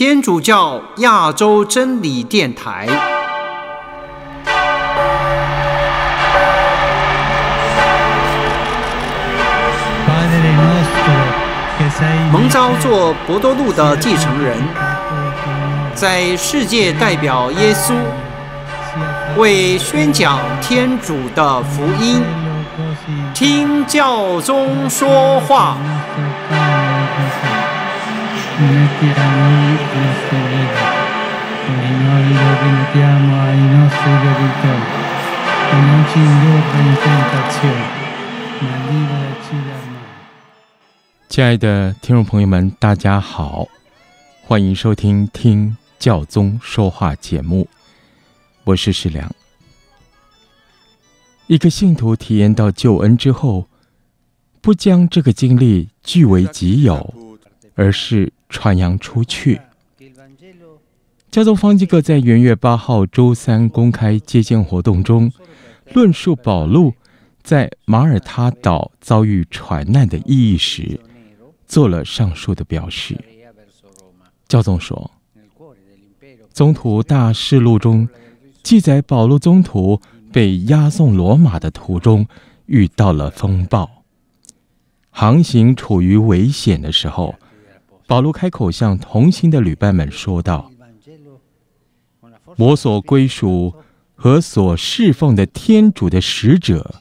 天主教亚洲真理电台。蒙召做博多路的继承人，在世界代表耶稣，为宣讲天主的福音，听教宗说话。亲爱的听众朋友们，大家好，欢迎收听《听教宗说话》节目，我是石良。一个信徒体验到救恩之后，不将这个经历据为己有，而是。传扬出去。教宗方济各在元月八号周三公开接见活动中，论述保禄在马耳他岛遭遇船难的意义时，做了上述的表示。教宗说，宗徒大事录中记载保禄宗徒被押送罗马的途中遇到了风暴，航行处于危险的时候。保罗开口向同行的旅伴们说道：“我所归属和所侍奉的天主的使者，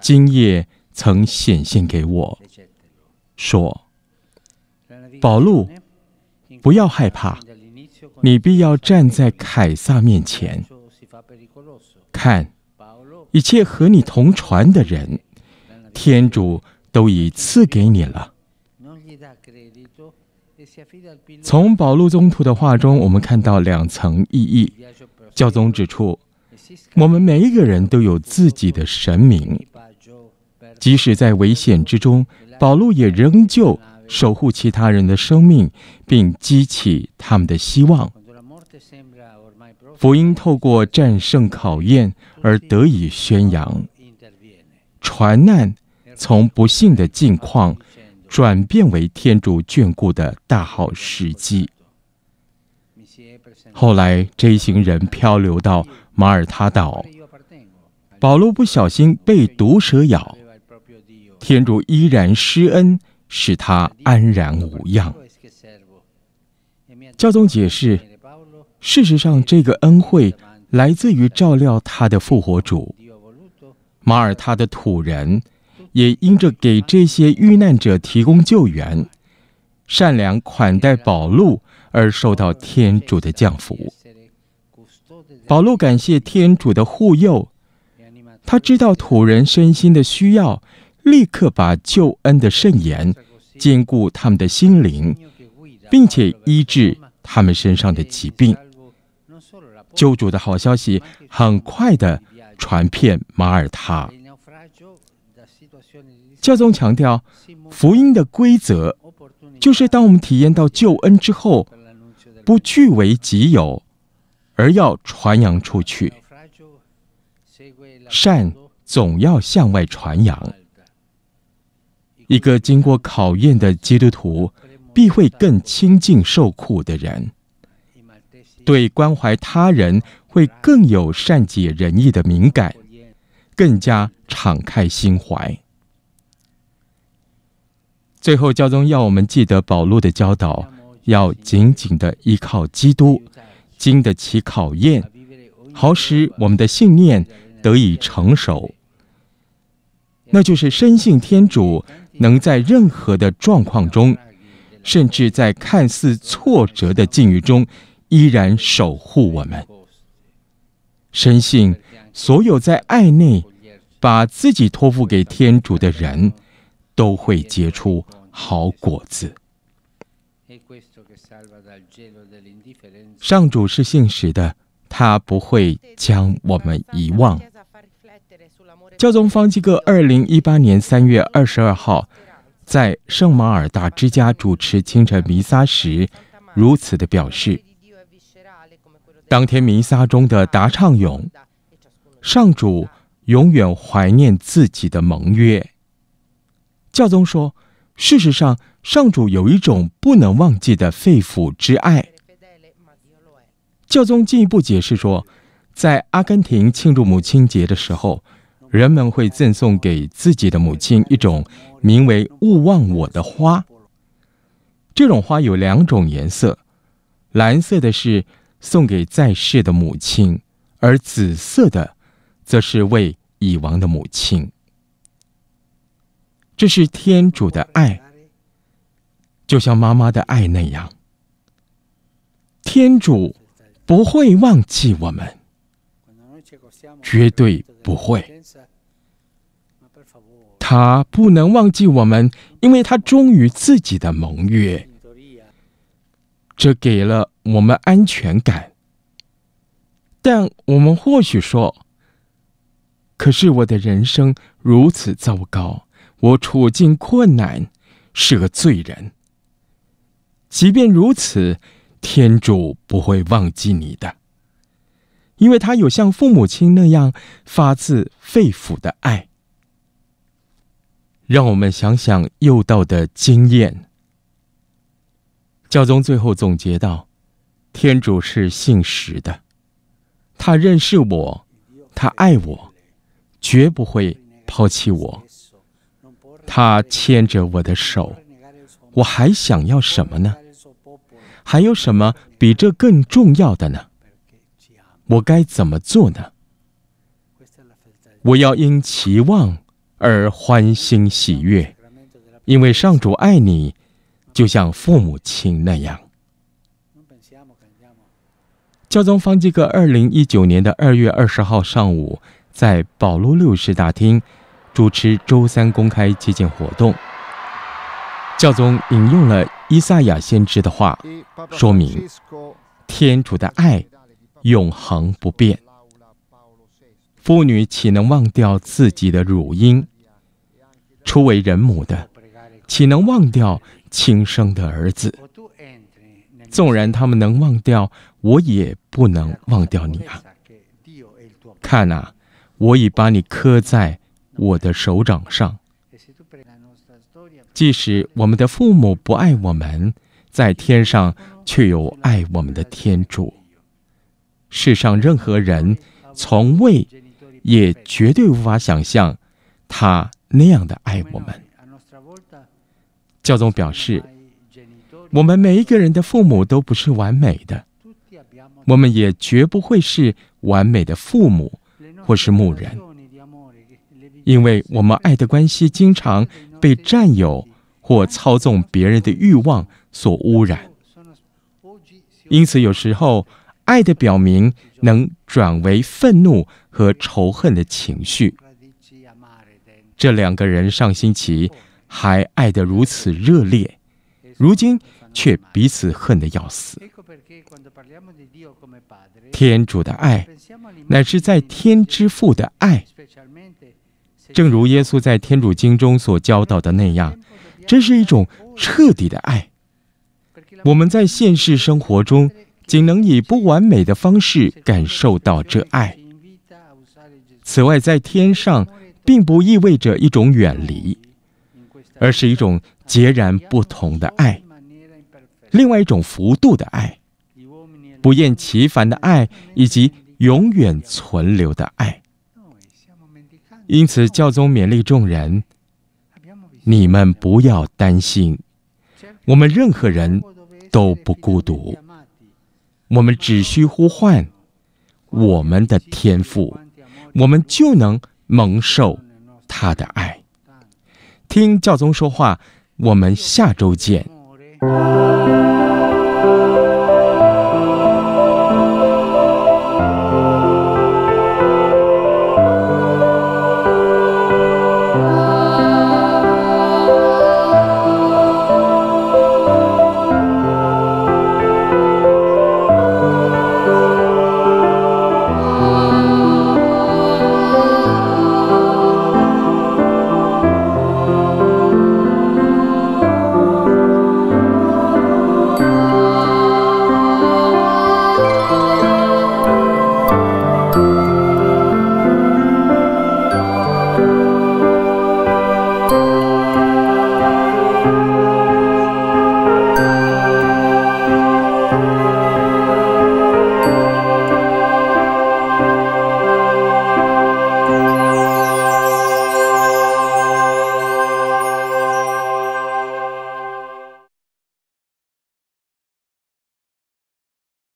今夜曾显现给我，说：‘保罗，不要害怕，你必要站在凯撒面前。看，一切和你同船的人，天主都已赐给你了。’”从保禄宗徒的话中，我们看到两层意义。教宗指出，我们每一个人都有自己的神明，即使在危险之中，保禄也仍旧守护其他人的生命，并激起他们的希望。福音透过战胜考验而得以宣扬，传难从不幸的境况。转变为天主眷顾的大好时机。后来，这一行人漂流到马耳他岛，保罗不小心被毒蛇咬，天主依然施恩，使他安然无恙。教宗解释，事实上，这个恩惠来自于照料他的复活主——马耳他的土人。也因着给这些遇难者提供救援、善良款待保禄而受到天主的降福。保禄感谢天主的护佑，他知道土人身心的需要，立刻把救恩的圣言兼顾他们的心灵，并且医治他们身上的疾病。救主的好消息很快的传遍马耳他。教宗强调，福音的规则就是：当我们体验到救恩之后，不据为己有，而要传扬出去。善总要向外传扬。一个经过考验的基督徒，必会更亲近受苦的人，对关怀他人会更有善解人意的敏感，更加敞开心怀。最后，教宗要我们记得保罗的教导，要紧紧的依靠基督，经得起考验，好使我们的信念得以成熟。那就是深信天主能在任何的状况中，甚至在看似挫折的境遇中，依然守护我们。深信所有在爱内把自己托付给天主的人，都会结出。好果子。上主是信实的，他不会将我们遗忘。教宗方济各二零一八年三月二十二号，在圣马尔大之家主持清晨弥撒时，如此的表示。当天弥撒中的答唱咏：“上主永远怀念自己的盟约。”教宗说。事实上，上主有一种不能忘记的肺腑之爱。教宗进一步解释说，在阿根廷庆祝母亲节的时候，人们会赠送给自己的母亲一种名为“勿忘我”的花。这种花有两种颜色，蓝色的是送给在世的母亲，而紫色的则是为已亡的母亲。这是天主的爱，就像妈妈的爱那样。天主不会忘记我们，绝对不会。他不能忘记我们，因为他忠于自己的盟约。这给了我们安全感。但我们或许说：“可是我的人生如此糟糕。”我处境困难，是个罪人。即便如此，天主不会忘记你的，因为他有像父母亲那样发自肺腑的爱。让我们想想诱导的经验。教宗最后总结道：“天主是信实的，他认识我，他爱我，绝不会抛弃我。”他牵着我的手，我还想要什么呢？还有什么比这更重要的呢？我该怎么做呢？我要因期望而欢欣喜悦，因为上主爱你，就像父母亲那样。教宗方济各二零一九年的二月二十号上午，在保罗六世大厅。主持周三公开接见活动，教宗引用了伊萨亚先知的话，说明天主的爱永恒不变。妇女岂能忘掉自己的乳婴？初为人母的，岂能忘掉亲生的儿子？纵然他们能忘掉，我也不能忘掉你啊！看啊，我已把你刻在。我的手掌上，即使我们的父母不爱我们，在天上却有爱我们的天主。世上任何人，从未，也绝对无法想象，他那样的爱我们。教宗表示，我们每一个人的父母都不是完美的，我们也绝不会是完美的父母或是牧人。因为我们爱的关系经常被占有或操纵别人的欲望所污染，因此有时候爱的表明能转为愤怒和仇恨的情绪。这两个人上星期还爱得如此热烈，如今却彼此恨得要死。天主的爱乃是在天之父的爱。正如耶稣在《天主经》中所教导的那样，这是一种彻底的爱。我们在现实生活中仅能以不完美的方式感受到这爱。此外，在天上，并不意味着一种远离，而是一种截然不同的爱，另外一种幅度的爱，不厌其烦的爱，以及永远存留的爱。因此，教宗勉励众人：“你们不要担心，我们任何人都不孤独。我们只需呼唤我们的天赋，我们就能蒙受他的爱。”听教宗说话，我们下周见。